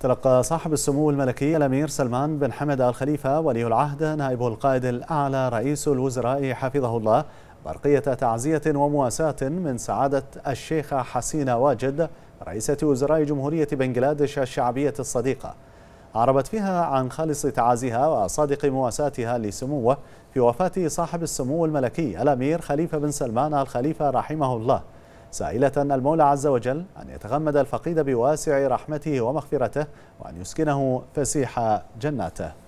تلقى صاحب السمو الملكي الأمير سلمان بن حمد آل خليفة ولي العهد نائبه القائد الأعلى رئيس الوزراء حفظه الله برقية تعزية ومواساة من سعادة الشيخة حسينة واجد رئيسة وزراء جمهورية بنغلاديش الشعبية الصديقة عربت فيها عن خالص تعازيها وصادق مواساتها لسموه في وفاة صاحب السمو الملكي الأمير خليفة بن سلمان الخليفة رحمه الله سائلة المولى عز وجل أن يتغمد الفقيد بواسع رحمته ومغفرته وأن يسكنه فسيح جناته